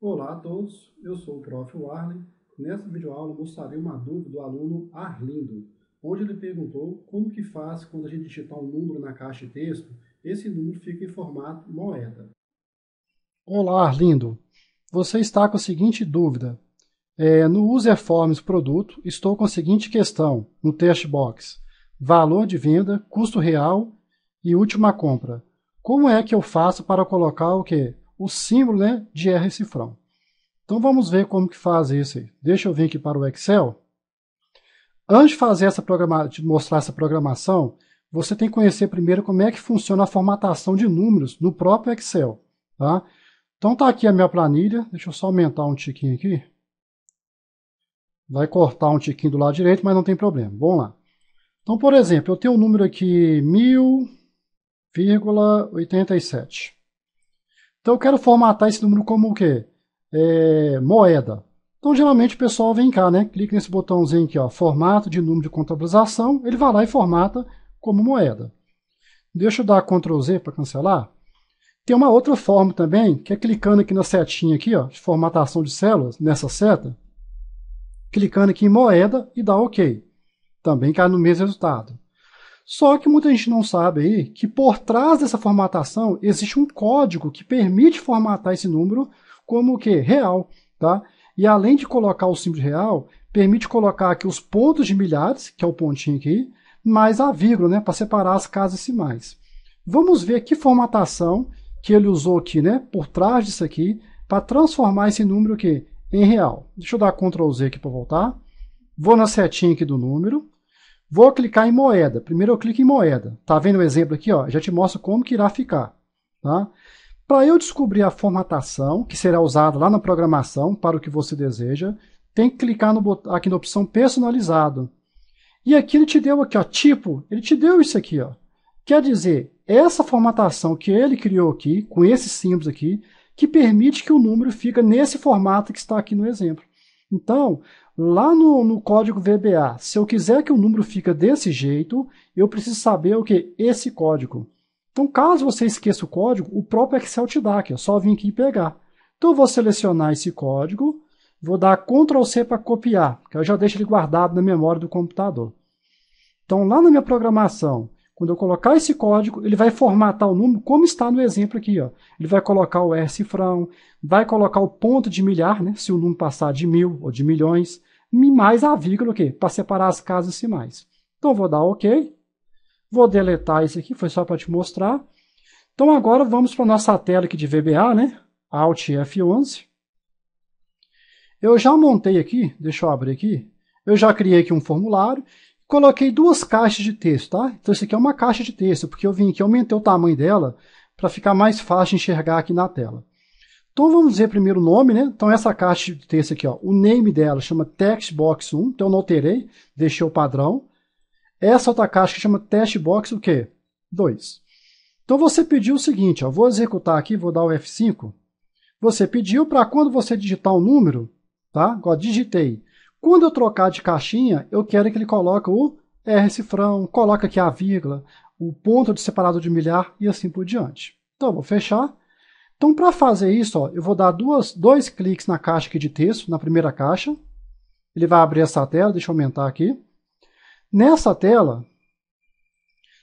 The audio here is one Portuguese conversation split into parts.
Olá a todos, eu sou o Prof. Warley. Nessa videoaula mostrarei uma dúvida do aluno Arlindo, onde ele perguntou como que faz quando a gente digitar um número na caixa de texto, esse número fica em formato moeda. Olá Arlindo, você está com a seguinte dúvida. É, no User Forms Produto, estou com a seguinte questão no test box. Valor de venda, custo real e última compra. Como é que eu faço para colocar o que? o símbolo né, de R cifrão. Então vamos ver como que faz isso. Aí. Deixa eu vir aqui para o Excel. Antes de fazer essa programa, de mostrar essa programação, você tem que conhecer primeiro como é que funciona a formatação de números no próprio Excel. Tá? Então tá aqui a minha planilha. Deixa eu só aumentar um tiquinho aqui. Vai cortar um tiquinho do lado direito, mas não tem problema. Vamos lá. Então, por exemplo, eu tenho um número aqui 1000,87. Então eu quero formatar esse número como o quê? É, moeda. Então geralmente o pessoal vem cá, né? Clica nesse botãozinho aqui, ó, formato de número de contabilização, ele vai lá e formata como moeda. Deixa eu dar Ctrl Z para cancelar. Tem uma outra forma também, que é clicando aqui na setinha aqui, ó, de formatação de células, nessa seta, clicando aqui em moeda e dá OK. Também cai no mesmo resultado. Só que muita gente não sabe aí que por trás dessa formatação existe um código que permite formatar esse número como o que? Real, tá? E além de colocar o símbolo real, permite colocar aqui os pontos de milhares, que é o pontinho aqui, mais a vírgula, né, para separar as casas decimais. Vamos ver que formatação que ele usou aqui, né, por trás disso aqui, para transformar esse número aqui em real. Deixa eu dar Ctrl Z aqui para voltar. Vou na setinha aqui do número, Vou clicar em moeda. Primeiro eu clico em moeda. Tá vendo o exemplo aqui? Ó? Já te mostro como que irá ficar. Tá? Para eu descobrir a formatação, que será usada lá na programação, para o que você deseja, tem que clicar no aqui na opção personalizado. E aqui ele te deu aqui, ó, tipo, ele te deu isso aqui. Ó. Quer dizer, essa formatação que ele criou aqui, com esses símbolos aqui, que permite que o número fica nesse formato que está aqui no exemplo. Então, Lá no, no código VBA, se eu quiser que o número fica desse jeito, eu preciso saber o que? Esse código. Então, caso você esqueça o código, o próprio Excel te dá aqui, é só vir aqui e pegar. Então, eu vou selecionar esse código, vou dar Ctrl C para copiar, que eu já deixo ele guardado na memória do computador. Então, lá na minha programação, quando eu colocar esse código, ele vai formatar o número como está no exemplo aqui. Ó. Ele vai colocar o R cifrão, vai colocar o ponto de milhar, né, se o número passar de mil ou de milhões, mais a vírgula, o quê? Para separar as casas decimais. Então, vou dar OK. Vou deletar isso aqui, foi só para te mostrar. Então, agora vamos para a nossa tela aqui de VBA, né? Alt F11. Eu já montei aqui, deixa eu abrir aqui, eu já criei aqui um formulário Coloquei duas caixas de texto, tá? Então isso aqui é uma caixa de texto, porque eu vim aqui, aumentei o tamanho dela para ficar mais fácil enxergar aqui na tela. Então vamos dizer primeiro o nome, né? Então essa caixa de texto aqui, ó, o name dela chama Textbox 1, então eu não alterei, deixei o padrão. Essa outra caixa que chama Textbox o quê? 2. Então você pediu o seguinte, ó, vou executar aqui, vou dar o F5. Você pediu para quando você digitar o um número, tá? Agora digitei quando eu trocar de caixinha, eu quero que ele coloque o R cifrão, coloca aqui a vírgula, o ponto de separado de milhar e assim por diante. Então, vou fechar. Então, para fazer isso, ó, eu vou dar duas, dois cliques na caixa aqui de texto, na primeira caixa. Ele vai abrir essa tela, deixa eu aumentar aqui. Nessa tela,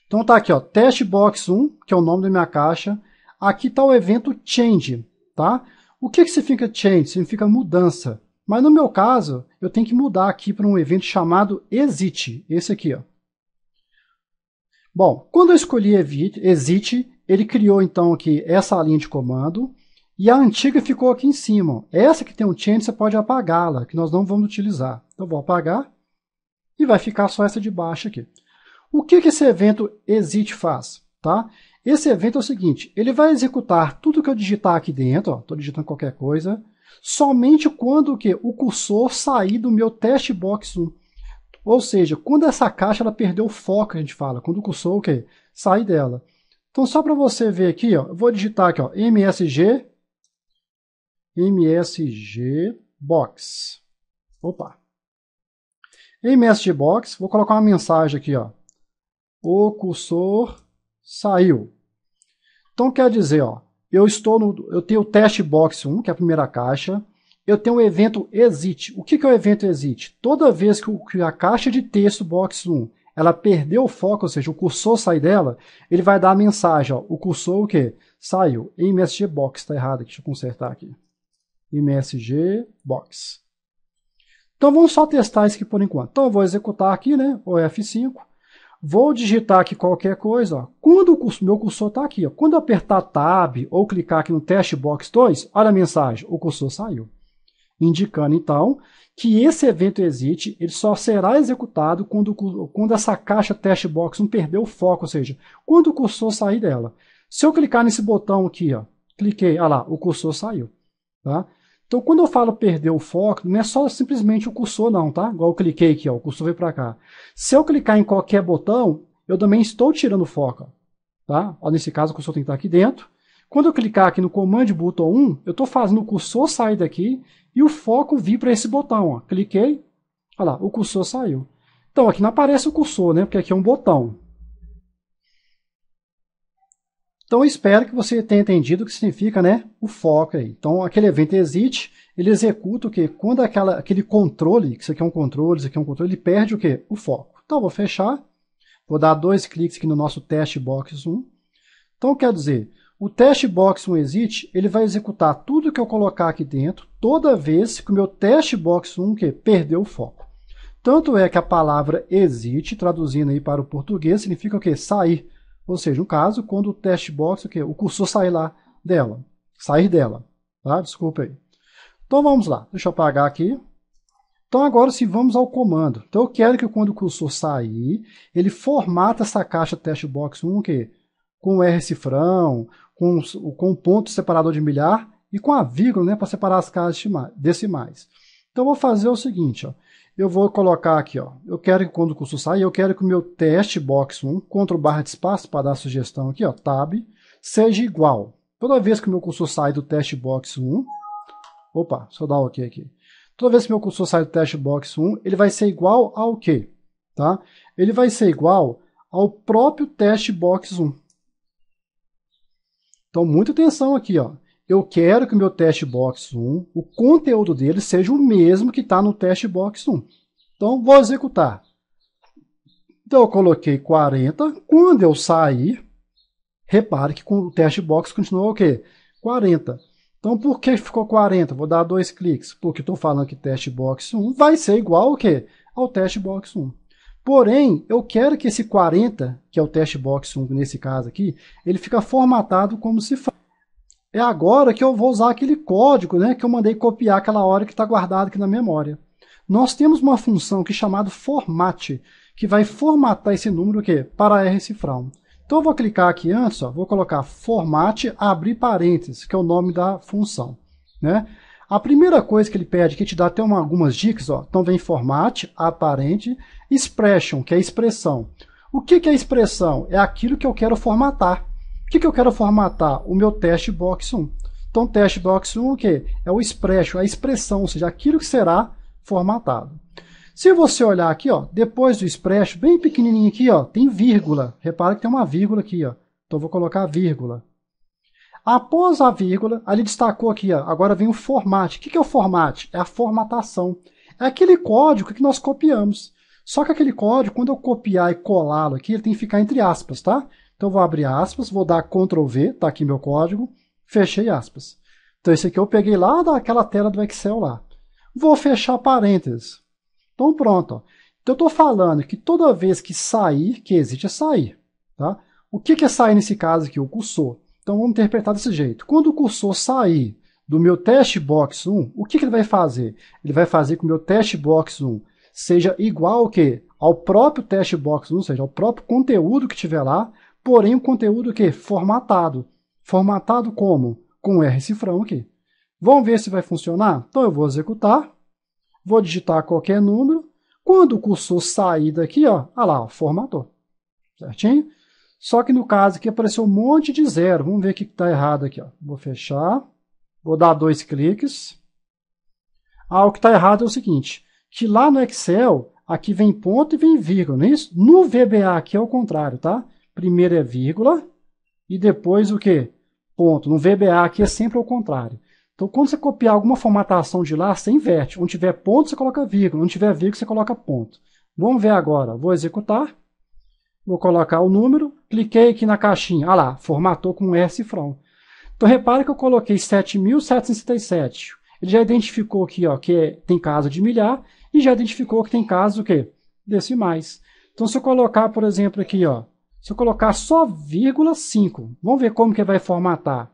então tá aqui, ó, test box 1, que é o nome da minha caixa. Aqui está o evento change, tá? O que, que significa change? Significa mudança. Mas no meu caso, eu tenho que mudar aqui para um evento chamado exit, esse aqui. Ó. Bom, quando eu escolhi exit, ele criou então aqui essa linha de comando e a antiga ficou aqui em cima. Essa que tem um change você pode apagá-la, que nós não vamos utilizar. Então vou apagar e vai ficar só essa de baixo aqui. O que, que esse evento exit faz? Tá? Esse evento é o seguinte, ele vai executar tudo que eu digitar aqui dentro, estou digitando qualquer coisa, somente quando o, quê? o cursor sair do meu teste box 1. Ou seja, quando essa caixa ela perdeu o foco, a gente fala, quando o cursor o quê? sai dela. Então, só para você ver aqui, ó, eu vou digitar aqui, ó, MSG, MSG Box. Opa! MSG Box, vou colocar uma mensagem aqui, ó. O cursor saiu. Então, quer dizer, ó, eu estou no, eu tenho o teste box 1, que é a primeira caixa, eu tenho o evento exit. O que, é o evento exit? Toda vez que, a caixa de texto box 1 ela perdeu o foco, ou seja, o cursor sai dela, ele vai dar a mensagem, ó, o cursor o quê? Saiu. MSG box, está errado aqui, deixa eu consertar aqui. MSG box. Então vamos só testar isso aqui por enquanto. Então eu vou executar aqui, né, o F5. Vou digitar aqui qualquer coisa, ó, quando o curso, meu cursor está aqui, ó, quando eu apertar Tab ou clicar aqui no Test Box 2, olha a mensagem, o cursor saiu. Indicando, então, que esse evento exit ele só será executado quando, quando essa caixa Test Box 1 perder o foco, ou seja, quando o cursor sair dela. Se eu clicar nesse botão aqui, ó, cliquei, olha lá, o cursor saiu. Tá? Então, quando eu falo perder o foco, não é só simplesmente o cursor, não, tá? Igual eu cliquei aqui, ó, o cursor veio para cá. Se eu clicar em qualquer botão, eu também estou tirando foco. Tá? Ó, nesse caso, o cursor tem que estar aqui dentro. Quando eu clicar aqui no Command Button 1, eu estou fazendo o cursor sair daqui e o foco vir para esse botão. Ó. Cliquei, olha lá, o cursor saiu. Então, aqui não aparece o cursor, né? porque aqui é um botão. Então, espero que você tenha entendido o que significa né, o foco. Aí. Então, aquele evento exit, ele executa o quê? Quando aquela, aquele controle, que isso aqui é um controle, isso aqui é um controle, ele perde o quê? O foco. Então, vou fechar. Vou dar dois cliques aqui no nosso teste box 1. Então, quer dizer, o teste box 1 exit, ele vai executar tudo que eu colocar aqui dentro, toda vez que o meu teste box 1 que é perdeu o foco. Tanto é que a palavra exit, traduzindo aí para o português, significa o que? Sair. Ou seja, no caso, quando o teste box, o, quê? o cursor sair lá dela, sair dela. Tá? Desculpa aí. Então vamos lá, deixa eu apagar aqui. Então agora se vamos ao comando. Então eu quero que quando o cursor sair, ele formata essa caixa test box 1 que com o R cifrão, com com o ponto separador de milhar e com a vírgula, né, para separar as casas decimais. Então eu vou fazer o seguinte, ó. Eu vou colocar aqui, ó. Eu quero que quando o cursor sair, eu quero que o meu test box 1, Ctrl barra de espaço para dar sugestão aqui, ó, tab, seja igual. Toda vez que o meu cursor sai do test box 1, opa, só dar OK aqui Toda vez que meu cursor sai do teste box 1, ele vai ser igual ao quê? Tá? Ele vai ser igual ao próprio teste box 1. Então, muita atenção aqui. Ó. Eu quero que o meu teste box 1, o conteúdo dele, seja o mesmo que está no teste box 1. Então, vou executar. Então, eu coloquei 40. Quando eu sair, repare que o teste box continua o quê? 40. Então, por que ficou 40? Vou dar dois cliques, porque estou falando que teste box 1 vai ser igual ao quê? Ao teste box 1. Porém, eu quero que esse 40, que é o teste box 1 nesse caso aqui, ele fica formatado como se fosse. É agora que eu vou usar aquele código né, que eu mandei copiar aquela hora que está guardado aqui na memória. Nós temos uma função que é chamada format, que vai formatar esse número o quê? para R cifrão. Então eu vou clicar aqui antes, ó, vou colocar formate, abrir parênteses, que é o nome da função. Né? A primeira coisa que ele pede, que te dá até uma, algumas dicas, ó, então vem formate, aparente, expression, que é expressão. O que, que é expressão? É aquilo que eu quero formatar. O que, que eu quero formatar? O meu teste box 1. Então, teste box 1 o quê? É o expression, é a expressão, ou seja, aquilo que será formatado. Se você olhar aqui, ó, depois do expresso bem pequenininho aqui, ó, tem vírgula. Repara que tem uma vírgula aqui, ó. Então vou colocar a vírgula. Após a vírgula, ali destacou aqui, ó, agora vem o formate. O que é o formate? É a formatação. É aquele código que nós copiamos. Só que aquele código, quando eu copiar e colá-lo aqui, ele tem que ficar entre aspas, tá? Então vou abrir aspas, vou dar Ctrl V, tá aqui meu código, fechei aspas. Então esse aqui eu peguei lá daquela tela do Excel lá. Vou fechar parênteses. Então pronto. Então eu estou falando que toda vez que sair, que existe é sair. Tá? O que, é sair nesse caso aqui? O cursor. Então vamos interpretar desse jeito. Quando o cursor sair do meu teste box 1, o que, ele vai fazer? Ele vai fazer que o meu teste box 1 seja igual ao que? Ao próprio teste box 1, ou seja, ao próprio conteúdo que tiver lá, porém o conteúdo que? Formatado. Formatado como? Com R cifrão aqui. Vamos ver se vai funcionar? Então eu vou executar vou digitar qualquer número. Quando o cursor sair daqui, ó, ah lá, ó, formatou. Certinho? Só que no caso aqui apareceu um monte de zero. Vamos ver o que está errado aqui. Ó. Vou fechar. Vou dar dois cliques. Ah, o que está errado é o seguinte, que lá no Excel, aqui vem ponto e vem vírgula, não é isso? No VBA aqui é o contrário, tá? Primeiro é vírgula e depois o quê? Ponto. No VBA aqui é sempre o contrário. Então, quando você copiar alguma formatação de lá, você inverte. Onde tiver ponto, você coloca vírgula. Onde tiver vírgula, você coloca ponto. Vamos ver agora. Vou executar. Vou colocar o número. Cliquei aqui na caixinha. Ah lá, formatou com S from. Então, repare que eu coloquei 7.767. Ele já identificou aqui ó, que é, tem caso de milhar e já identificou que tem caso o quê? decimais. Então, se eu colocar, por exemplo, aqui, ó, se eu colocar só vírgula 5, vamos ver como que vai formatar.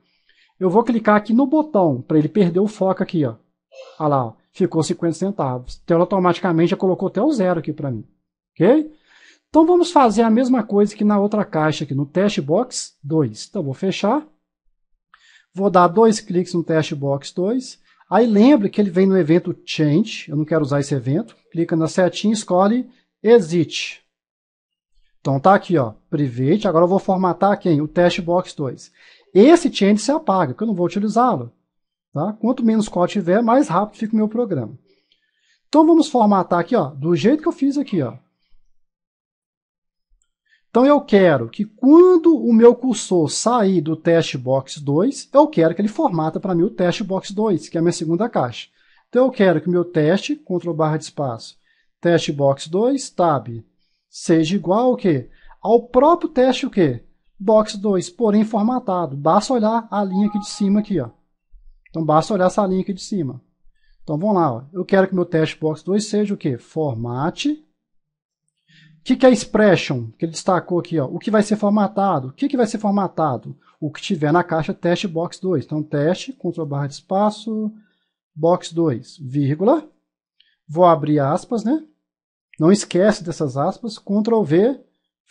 Eu vou clicar aqui no botão para ele perder o foco aqui, ó. Olha lá, ó. ficou 50 centavos. Então ela automaticamente já colocou até o zero aqui para mim. OK? Então vamos fazer a mesma coisa que na outra caixa aqui, no test box 2. Então vou fechar. Vou dar dois cliques no test box 2. Aí lembre que ele vem no evento change, eu não quero usar esse evento. Clica na setinha, escolhe exit. Então tá aqui, ó, private. Agora eu vou formatar quem? O test box 2. Esse change se apaga, porque eu não vou utilizá-lo. Tá? Quanto menos código tiver, mais rápido fica o meu programa. Então vamos formatar aqui, ó, do jeito que eu fiz aqui. Ó. Então eu quero que quando o meu cursor sair do teste box 2, eu quero que ele formata para mim o teste box 2, que é a minha segunda caixa. Então eu quero que o meu teste, control barra de espaço, teste box 2, tab, seja igual ao quê? Ao próprio teste o quê? Box 2, porém formatado. Basta olhar a linha aqui de cima aqui, ó. Então basta olhar essa linha aqui de cima. Então vamos lá, ó. eu quero que meu teste box 2 seja o que? Formate. O que, que é expression? Que ele destacou aqui, ó. o que vai ser formatado? O que, que vai ser formatado? O que tiver na caixa teste box 2. Então teste, control barra de espaço, box 2, vírgula. Vou abrir aspas, né? Não esquece dessas aspas, control V,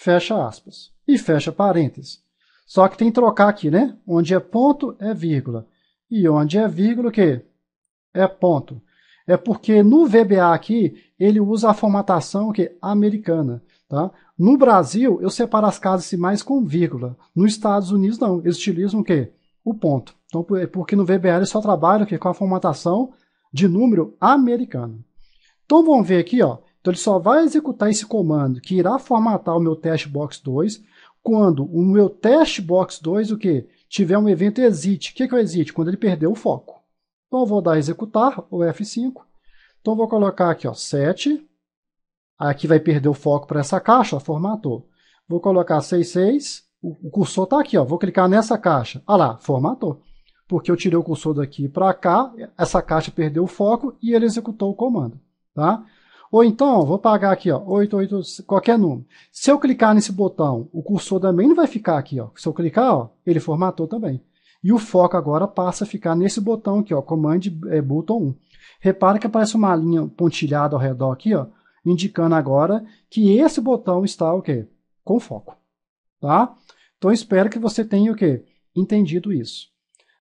fecha aspas, e fecha parênteses. Só que tem que trocar aqui, né? Onde é ponto é vírgula. E onde é vírgula o quê? É ponto. É porque no VBA aqui, ele usa a formatação que americana, tá? No Brasil, eu separo as casas mais com vírgula. Nos Estados Unidos, não. Eles utilizam o quê? O ponto. Então, é porque no VBA eles só trabalham aqui, com a formatação de número americano. Então, vamos ver aqui, ó. Então ele só vai executar esse comando que irá formatar o meu teste box 2 quando o meu teste box 2 o que tiver um evento exit. O que é, o exit? Quando ele perdeu o foco. Então eu vou dar executar o F5. Então eu vou colocar aqui ó 7. Aqui vai perder o foco para essa caixa, ó, formatou. Vou colocar 66. O cursor está aqui, ó. Vou clicar nessa caixa. Ah lá, formatou. Porque eu tirei o cursor daqui para cá, essa caixa perdeu o foco e ele executou o comando. Tá? Ou então, vou pagar aqui, ó, 88, qualquer número. Se eu clicar nesse botão, o cursor também não vai ficar aqui, ó. Se eu clicar, ó, ele formatou também. E o foco agora passa a ficar nesse botão aqui, ó, Command é, Button 1. Repara que aparece uma linha pontilhada ao redor aqui, ó, indicando agora que esse botão está o quê? Com foco, tá? Então espero que você tenha o quê? Entendido isso.